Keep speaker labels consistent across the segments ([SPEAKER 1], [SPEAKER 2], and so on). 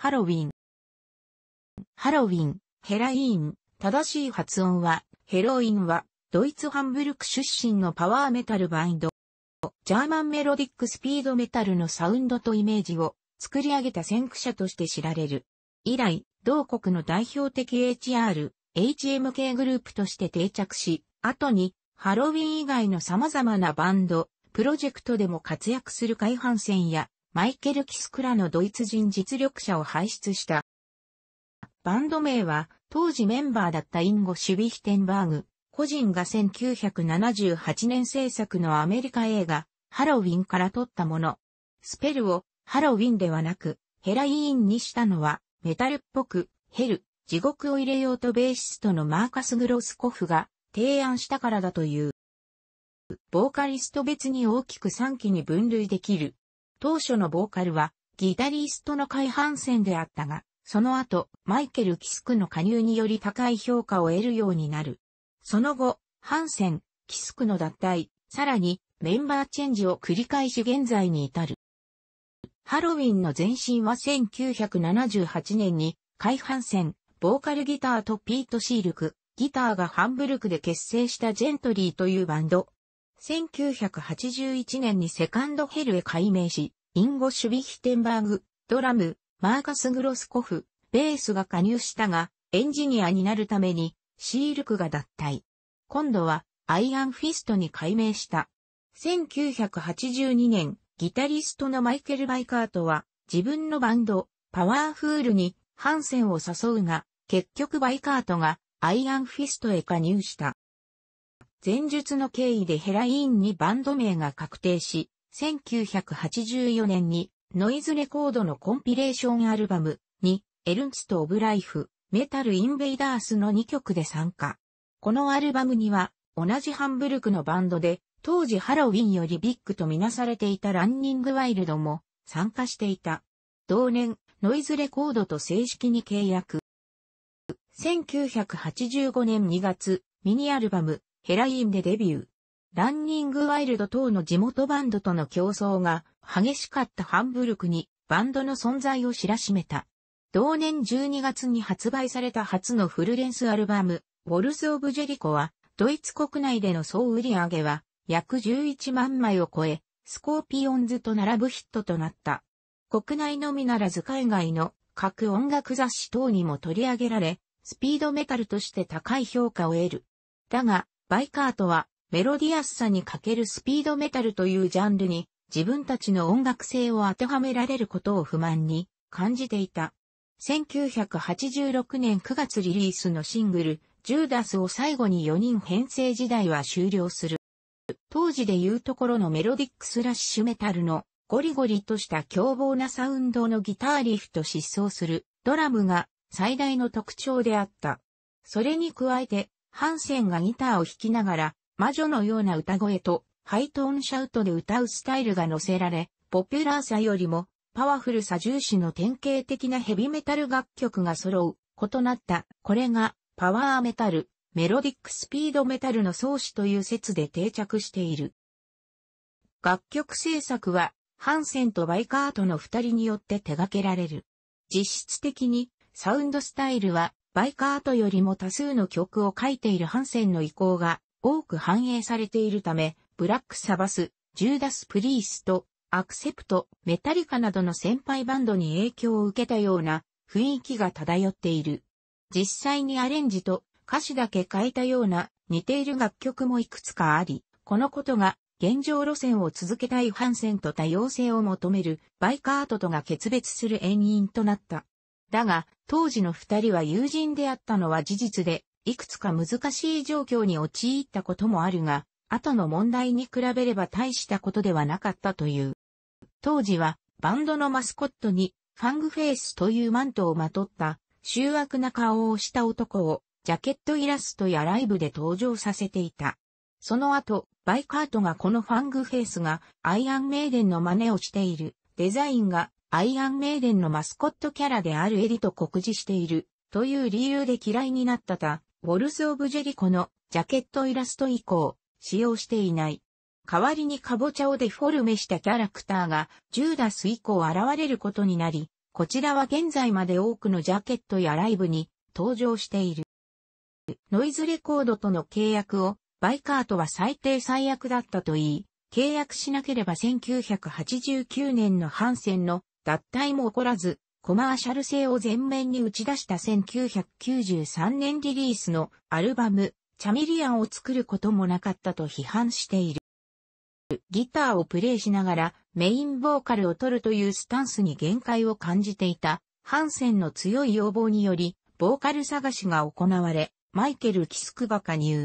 [SPEAKER 1] ハロウィン。ハロウィン、ヘライーン、正しい発音は、ヘロインは、ドイツハンブルク出身のパワーメタルバンド。ジャーマンメロディックスピードメタルのサウンドとイメージを作り上げた先駆者として知られる。以来、同国の代表的 HR、HMK グループとして定着し、後にハロウィン以外の様々なバンド、プロジェクトでも活躍する海半戦やマイケル・キスクラのドイツ人実力者を輩出した。バンド名は、当時メンバーだったインゴ・シュビヒテンバーグ、個人が1978年制作のアメリカ映画、ハロウィンから取ったもの。スペルをハロウィンではなく、ヘライーンにしたのは、メタルっぽく、ヘル、地獄を入れようとベーシストのマーカス・グロスコフが提案したからだという。ボーカリスト別に大きく3期に分類できる。当初のボーカルはギタリストの海半戦であったが、その後、マイケル・キスクの加入により高い評価を得るようになる。その後、ハンセン、キスクの脱退、さらにメンバーチェンジを繰り返し現在に至る。ハロウィンの前身は1978年に、海半戦、ボーカルギターとピート・シールク、ギターがハンブルクで結成したジェントリーというバンド、1981年にセカンドヘルへ改名し、インゴ・シュビヒテンバーグ、ドラム、マーカス・グロスコフ、ベースが加入したが、エンジニアになるために、シールクが脱退。今度は、アイアンフィストに改名した。1982年、ギタリストのマイケル・バイカートは、自分のバンド、パワーフールに、ハンセンを誘うが、結局バイカートが、アイアンフィストへ加入した。前述の経緯でヘラインにバンド名が確定し、1984年にノイズレコードのコンピレーションアルバムにエルンスト・オブ・ライフ、メタル・インベイダースの2曲で参加。このアルバムには同じハンブルクのバンドで当時ハロウィンよりビッグとみなされていたランニングワイルドも参加していた。同年、ノイズレコードと正式に契約。1985年2月、ミニアルバム、ヘラインでデビュー。ランニングワイルド等の地元バンドとの競争が激しかったハンブルクにバンドの存在を知らしめた。同年12月に発売された初のフルレンスアルバム、ウォルズ・オブ・ジェリコは、ドイツ国内での総売上は約11万枚を超え、スコーピオンズと並ぶヒットとなった。国内のみならず海外の各音楽雑誌等にも取り上げられ、スピードメタルとして高い評価を得る。だが、バイカートはメロディアスさに欠けるスピードメタルというジャンルに自分たちの音楽性を当てはめられることを不満に感じていた。1986年9月リリースのシングル、ジューダスを最後に4人編成時代は終了する。当時でいうところのメロディックスラッシュメタルのゴリゴリとした凶暴なサウンドのギターリフと疾走するドラムが最大の特徴であった。それに加えてハンセンがギターを弾きながら、魔女のような歌声と、ハイトーンシャウトで歌うスタイルが載せられ、ポピュラーさよりも、パワフルさ重視の典型的なヘビメタル楽曲が揃う、異なった、これが、パワーメタル、メロディックスピードメタルの創始という説で定着している。楽曲制作は、ハンセンとバイカートの二人によって手掛けられる。実質的に、サウンドスタイルは、バイカートよりも多数の曲を書いているハンセンの意向が多く反映されているため、ブラックサバス、ジューダス・プリースト、アクセプト、メタリカなどの先輩バンドに影響を受けたような雰囲気が漂っている。実際にアレンジと歌詞だけ変えたような似ている楽曲もいくつかあり、このことが現状路線を続けたいハンセンと多様性を求めるバイカートとが決別する遠因となった。だが、当時の二人は友人であったのは事実で、いくつか難しい状況に陥ったこともあるが、後の問題に比べれば大したことではなかったという。当時は、バンドのマスコットに、ファングフェイスというマントをまとった、醜悪な顔をした男を、ジャケットイラストやライブで登場させていた。その後、バイカートがこのファングフェイスがアイアンメイデンの真似をしているデザインがアイアンメイデンのマスコットキャラであるエリと酷似している、という理由で嫌いになったた、ウォルズ・オブ・ジェリコのジャケットイラスト以降、使用していない。代わりにカボチャをデフォルメしたキャラクターが、ジューダス以降現れることになり、こちらは現在まで多くのジャケットやライブに登場している。ノイズレコードとの契約を、バイカートは最低最悪だったといい、契約しなければ1989年のハンセンの脱退も起こらず、コマーシャル性を前面に打ち出した1993年リリースのアルバム、チャミリアンを作ることもなかったと批判している。ギターをプレイしながらメインボーカルを取るというスタンスに限界を感じていたハンセンの強い要望により、ボーカル探しが行われ、マイケル・キスクが加入。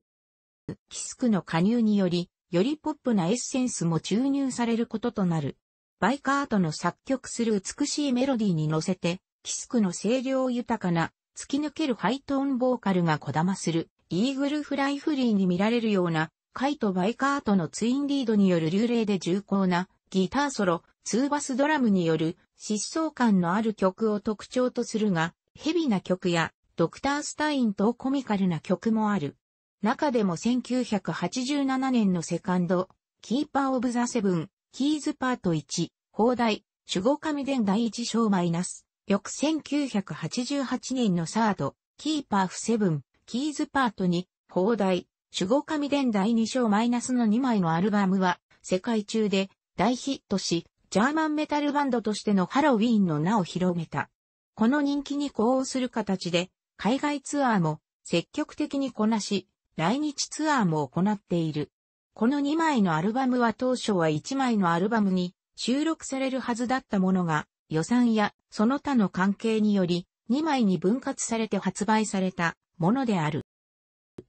[SPEAKER 1] キスクの加入により、よりポップなエッセンスも注入されることとなる。バイカートの作曲する美しいメロディーに乗せて、キスクの声量豊かな、突き抜けるハイトーンボーカルがこだまする、イーグルフライフリーに見られるような、カイト・バイカートのツインリードによる流麗で重厚な、ギターソロ、ツーバスドラムによる、疾走感のある曲を特徴とするが、ヘビな曲や、ドクタースタインとコミカルな曲もある。中でも1987年のセカンド、キーパーオブザセブン、キーズパート1、放題、守護神伝第1章マイナス。翌1988年のサード、キーパーフセブン、キーズパート2、放題、守護神伝第2章マイナスの2枚のアルバムは、世界中で大ヒットし、ジャーマンメタルバンドとしてのハロウィーンの名を広めた。この人気に呼応する形で、海外ツアーも積極的にこなし、来日ツアーも行っている。この2枚のアルバムは当初は1枚のアルバムに収録されるはずだったものが予算やその他の関係により2枚に分割されて発売されたものである。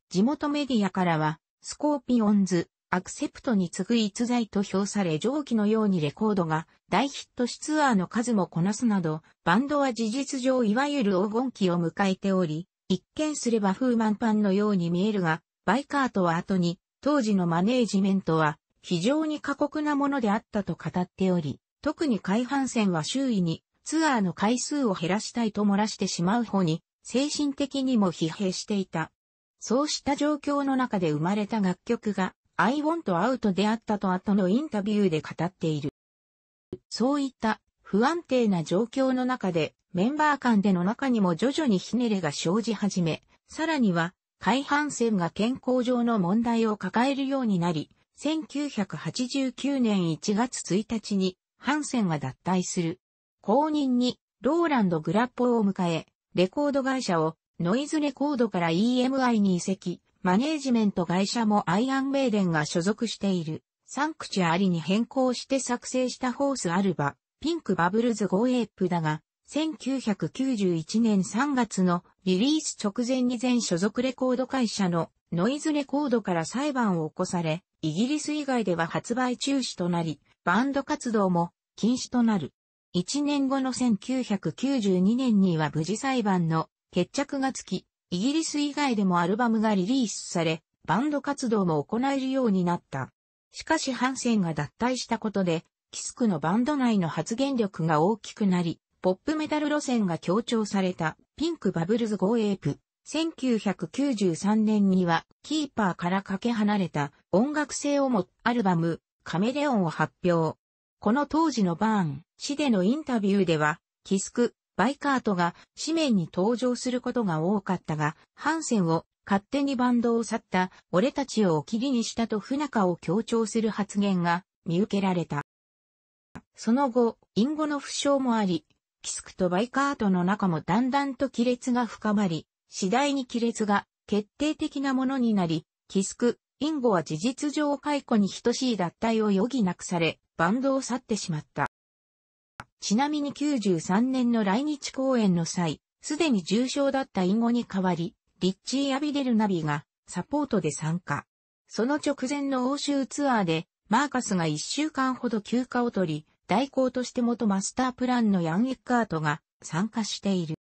[SPEAKER 1] 地元メディアからはスコーピオンズ、アクセプトに次ぐ逸材と評され上記のようにレコードが大ヒットしツアーの数もこなすなど、バンドは事実上いわゆる黄金期を迎えており、一見すれば風満ンのように見えるが、バイカートは後に当時のマネージメントは非常に過酷なものであったと語っており、特に海阪線は周囲にツアーの回数を減らしたいと漏らしてしまう方に、精神的にも疲弊していた。そうした状況の中で生まれた楽曲が、I want out であったと後のインタビューで語っている。そういった不安定な状況の中で、メンバー間での中にも徐々にひねれが生じ始め、さらには海半線が健康上の問題を抱えるようになり、1989年1月1日に、ハンセンが脱退する。後任に、ローランド・グラッポを迎え、レコード会社を、ノイズレコードから EMI に移籍、マネージメント会社もアイアン・メイデンが所属している、サンクチュアリに変更して作成したホースアルバ、ピンクバブルズ・ゴーエープだが、1991年3月のリリース直前に全所属レコード会社のノイズレコードから裁判を起こされ、イギリス以外では発売中止となり、バンド活動も禁止となる。1年後の1992年には無事裁判の決着がつき、イギリス以外でもアルバムがリリースされ、バンド活動も行えるようになった。しかしハンセンが脱退したことで、キスクのバンド内の発言力が大きくなり、ポップメタル路線が強調されたピンクバブルズゴーエープ。1993年にはキーパーからかけ離れた音楽性をもアルバムカメレオンを発表。この当時のバーン氏でのインタビューではキスク、バイカートが紙面に登場することが多かったが、ハンセンを勝手にバンドを去った俺たちをおきりにしたと不仲を強調する発言が見受けられた。その後、隠語の負傷もあり、キスクとバイカートの中もだんだんと亀裂が深まり、次第に亀裂が決定的なものになり、キスク、インゴは事実上解雇に等しい脱退を余儀なくされ、バンドを去ってしまった。ちなみに93年の来日公演の際、すでに重傷だったインゴに代わり、リッチー・アビデル・ナビがサポートで参加。その直前の欧州ツアーで、マーカスが1週間ほど休暇を取り、代行として元マスタープランのヤン・エッカートが参加している。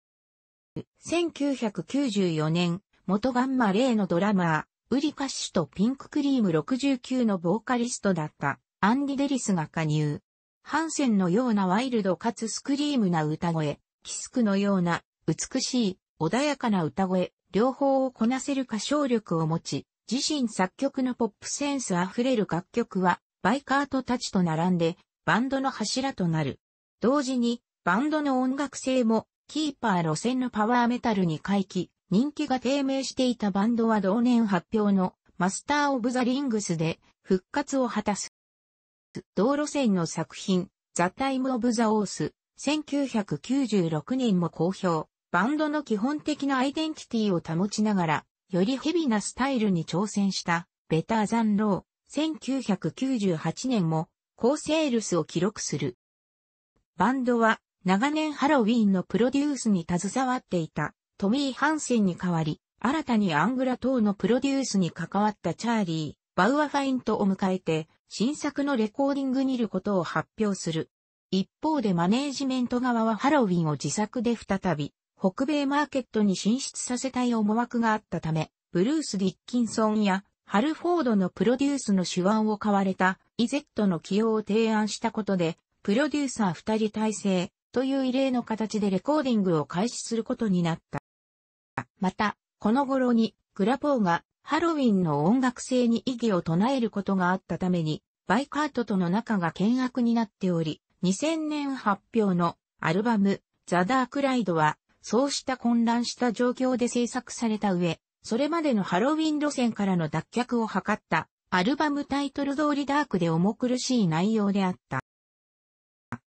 [SPEAKER 1] 1994年、元ガンマレイのドラマー、ウリカッシュとピンククリーム69のボーカリストだったアンディ・デリスが加入。ハンセンのようなワイルドかつスクリームな歌声、キスクのような美しい穏やかな歌声、両方をこなせる歌唱力を持ち、自身作曲のポップセンスあふれる楽曲は、バイカートたちと並んでバンドの柱となる。同時に、バンドの音楽性も、キーパー路線のパワーメタルに回帰、人気が低迷していたバンドは同年発表のマスター・オブ・ザ・リングスで復活を果たす。同路線の作品、ザ・タイム・オブ・ザ・オース、1996年も好評、バンドの基本的なアイデンティティを保ちながら、よりヘビなスタイルに挑戦した、ベター・ザン・ロー、1998年も高セールスを記録する。バンドは長年ハロウィーンのプロデュースに携わっていたトミー・ハンセンに代わり、新たにアングラ等のプロデュースに関わったチャーリー、バウアファイントを迎えて新作のレコーディングにいることを発表する。一方でマネージメント側はハロウィンを自作で再び北米マーケットに進出させたい思惑があったため、ブルース・ディッキンソンやハルフォードのプロデュースの手腕を買われた EZ の起用を提案したことで、プロデューサー二人体制という異例の形でレコーディングを開始することになった。また、この頃にグラポーがハロウィンの音楽性に異議を唱えることがあったために、バイカートとの仲が険悪になっており、2000年発表のアルバムザ・ダークライドは、そうした混乱した状況で制作された上、それまでのハロウィン路線からの脱却を図った、アルバムタイトル通りダークで重苦しい内容であった。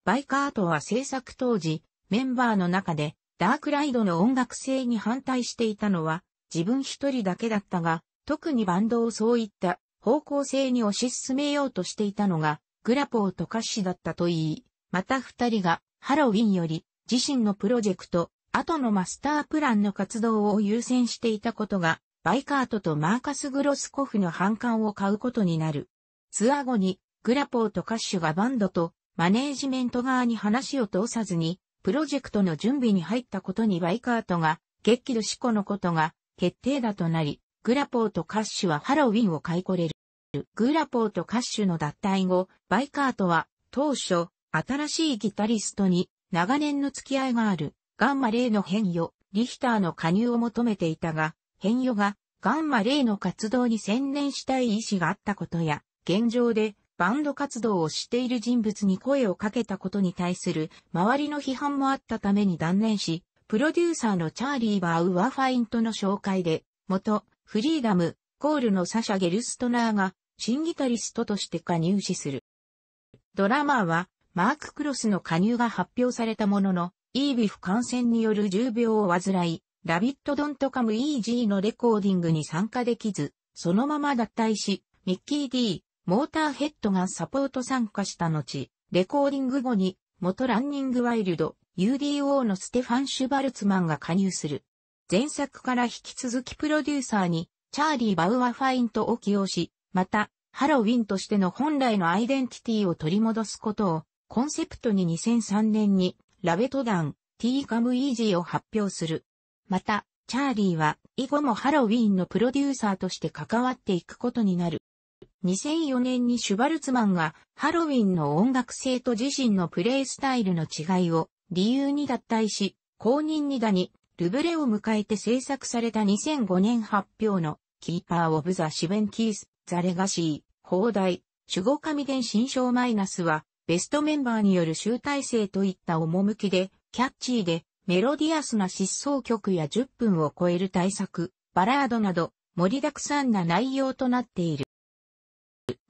[SPEAKER 1] バイカートは制作当時、メンバーの中で、ダークライドの音楽性に反対していたのは、自分一人だけだったが、特にバンドをそういった方向性に推し進めようとしていたのが、グラポーと歌詞だったといい、また二人がハロウィンより自身のプロジェクト、後のマスタープランの活動を優先していたことが、バイカートとマーカス・グロスコフの反感を買うことになる。ツアー後に、グラポーとシュがバンドとマネージメント側に話を通さずに、プロジェクトの準備に入ったことにバイカートが、激怒ルシコのことが決定だとなり、グラポーとカッシュはハロウィンを買いこれる。グラポーとカッシュの脱退後、バイカートは当初、新しいギタリストに長年の付き合いがあるガンマ例の変与、リヒターの加入を求めていたが、変与がガンマ例の活動に専念したい意思があったことや、現状でバンド活動をしている人物に声をかけたことに対する周りの批判もあったために断念し、プロデューサーのチャーリー・バウアファイントの紹介で、元、フリーダム、コールのサシャ・ゲルストナーが、新ギタリストとして加入しする。ドラマーは、マーク・クロスの加入が発表されたものの、イービフ感染による重病を患い、ラビットドントカムイージーのレコーディングに参加できず、そのまま脱退し、ミッキー D、モーターヘッドがサポート参加した後、レコーディング後に、元ランニングワイルド、UDO のステファン・シュバルツマンが加入する。前作から引き続きプロデューサーに、チャーリー・バウア・ファイントを起用し、また、ハロウィンとしての本来のアイデンティティを取り戻すことを、コンセプトに2003年にラベト団、ーカムイージーを発表する。また、チャーリーは以後もハロウィンのプロデューサーとして関わっていくことになる。2004年にシュバルツマンがハロウィンの音楽性と自身のプレイスタイルの違いを理由に脱退し、公認2打にルブレを迎えて制作された2005年発表のキーパー・オブ・ザ・シベン・キース、ザ・レガシー、放題、守護神伝新章マイナスはベストメンバーによる集大成といった趣で、キャッチーで、メロディアスな疾走曲や10分を超える大作、バラードなど、盛りだくさんな内容となっている。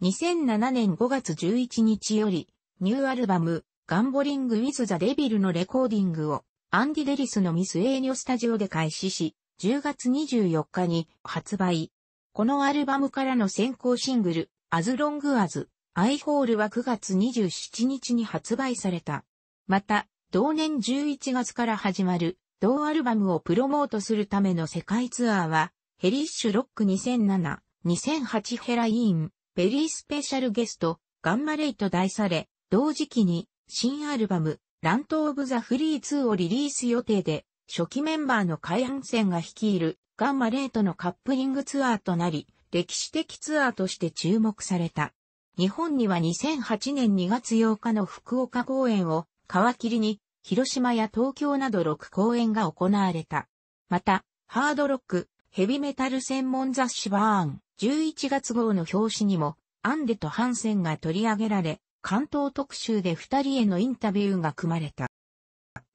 [SPEAKER 1] 2007年5月11日より、ニューアルバム、ガンボリング・ウィズ・ザ・デビルのレコーディングを、アンディ・デリスのミス・エーニョ・スタジオで開始し、10月24日に発売。このアルバムからの先行シングル、As Long As アイホールは9月27日に発売された。また、同年11月から始まる同アルバムをプロモートするための世界ツアーは、ヘリッシュロック2007、2008ヘライーン、ベリースペシャルゲスト、ガンマレイと題され、同時期に新アルバム、ラント・オブ・ザ・フリー2をリリース予定で、初期メンバーの海岸線が率いるガンマレイとのカップリングツアーとなり、歴史的ツアーとして注目された。日本には2008年2月8日の福岡公演を皮切りに、広島や東京など6公演が行われた。また、ハードロック、ヘビメタル専門雑誌バーン11月号の表紙にも、アンデとハンセンが取り上げられ、関東特集で二人へのインタビューが組まれた。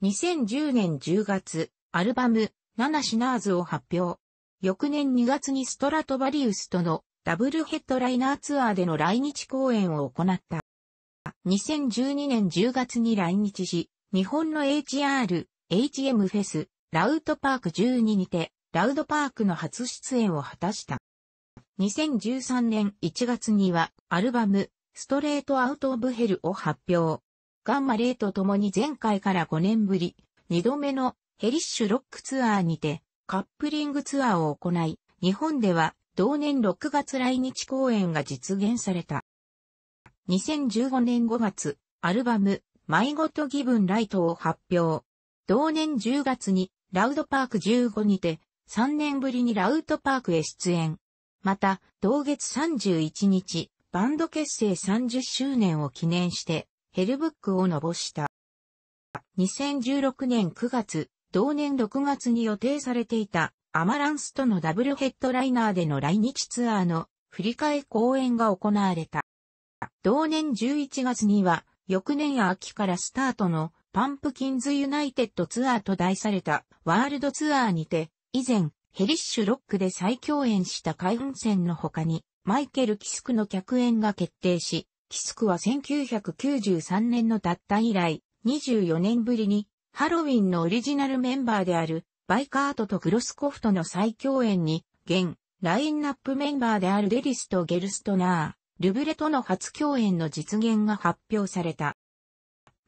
[SPEAKER 1] 2010年10月、アルバム、ナナシナーズを発表。翌年2月にストラトバリウスとのダブルヘッドライナーツアーでの来日公演を行った。2012年10月に来日し、日本の HR、HM フェス、ラウドパーク12にて、ラウドパークの初出演を果たした。2013年1月には、アルバム、ストレートアウトオブヘルを発表。ガンマレイと共に前回から5年ぶり、2度目のヘリッシュロックツアーにて、カップリングツアーを行い、日本では同年6月来日公演が実現された。2015年5月、アルバム、迷子とギブンライトを発表。同年10月に、ラウドパーク15にて、3年ぶりにラウドパークへ出演。また、同月31日、バンド結成30周年を記念して、ヘルブックをのぼした。2016年9月、同年6月に予定されていたアマランスとのダブルヘッドライナーでの来日ツアーの振り替え公演が行われた。同年11月には、翌年秋からスタートのパンプキンズユナイテッドツアーと題されたワールドツアーにて、以前、ヘリッシュロックで再共演した海運船の他に、マイケル・キスクの客演が決定し、キスクは1993年の脱退以来、24年ぶりに、ハロウィンのオリジナルメンバーであるバイカートとクロスコフトの再共演に、現、ラインナップメンバーであるデリスとゲルストナー、ルブレとの初共演の実現が発表された。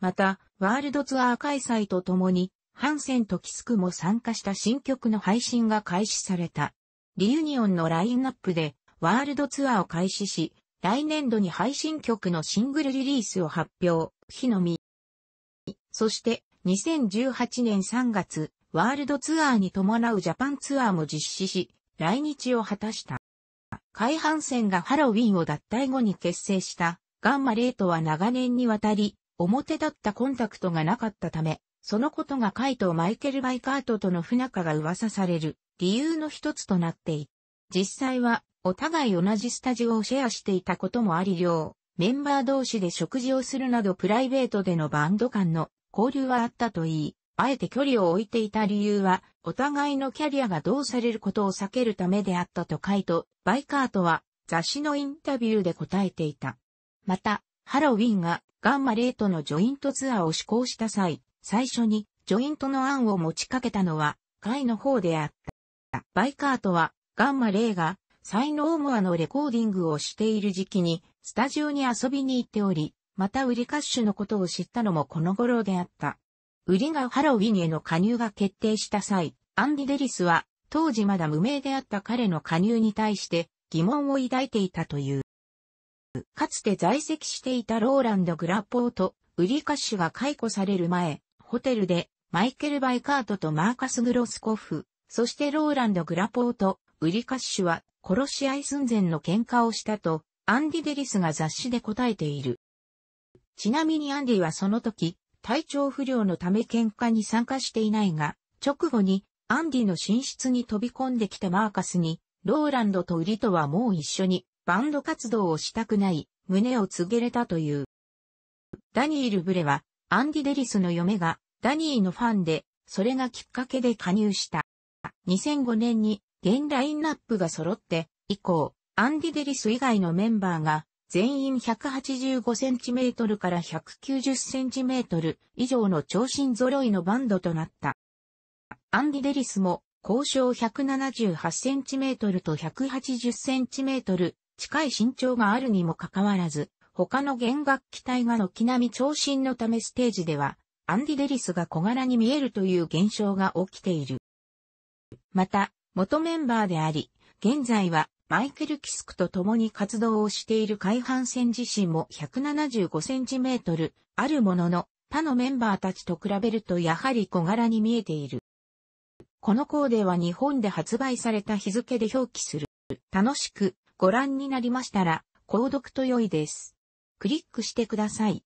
[SPEAKER 1] また、ワールドツアー開催とともに、ハンセンとキスクも参加した新曲の配信が開始された。リユニオンのラインナップで、ワールドツアーを開始し、来年度に配信曲のシングルリリースを発表、日のみ。そして、2018年3月、ワールドツアーに伴うジャパンツアーも実施し、来日を果たした。海半戦がハロウィンを脱退後に結成したガンマレートは長年にわたり、表だったコンタクトがなかったため、そのことがカイとマイケル・バイカートとの不仲が噂される理由の一つとなっている。実際はお互い同じスタジオをシェアしていたこともあり両、メンバー同士で食事をするなどプライベートでのバンド間の交流はあったといい、あえて距離を置いていた理由は、お互いのキャリアがどうされることを避けるためであったと回答、バイカートは雑誌のインタビューで答えていた。また、ハロウィンがガンマレートのジョイントツアーを施行した際、最初にジョイントの案を持ちかけたのは、カイの方であった。バイカートは、ガンマレイが、ノーモアのレコーディングをしている時期に、スタジオに遊びに行っており、またウリカッシュのことを知ったのもこの頃であった。ウリがハロウィンへの加入が決定した際、アンディ・デリスは、当時まだ無名であった彼の加入に対して疑問を抱いていたという。かつて在籍していたローランド・グラポーとウリカッシュが解雇される前、ホテルでマイケル・バイカートとマーカス・グロスコフ、そしてローランド・グラポーとウリカッシュは殺し合い寸前の喧嘩をしたと、アンディ・デリスが雑誌で答えている。ちなみにアンディはその時、体調不良のため喧嘩に参加していないが、直後にアンディの寝室に飛び込んできたマーカスに、ローランドとウリとはもう一緒にバンド活動をしたくない、胸を告げれたという。ダニール・ブレは、アンディ・デリスの嫁が、ダニーのファンで、それがきっかけで加入した。2005年に、現ラインナップが揃って、以降、アンディ・デリス以外のメンバーが、全員 185cm から 190cm 以上の長身揃いのバンドとなった。アンディ・デリスも交渉 178cm と 180cm 近い身長があるにもかかわらず、他の弦楽器隊が軒並み長身のためステージでは、アンディ・デリスが小柄に見えるという現象が起きている。また、元メンバーであり、現在はマイケル・キスクと共に活動をしている海半線自身も175センチメートルあるものの、他のメンバーたちと比べるとやはり小柄に見えている。このコーデは日本で発売された日付で表記する。楽しくご覧になりましたら、購読と良いです。クリックしてください。